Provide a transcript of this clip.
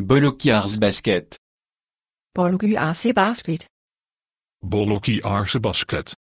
Bolokiaars Arse Basket. Bolokki Arse Basket. Bolokki Arse Basket.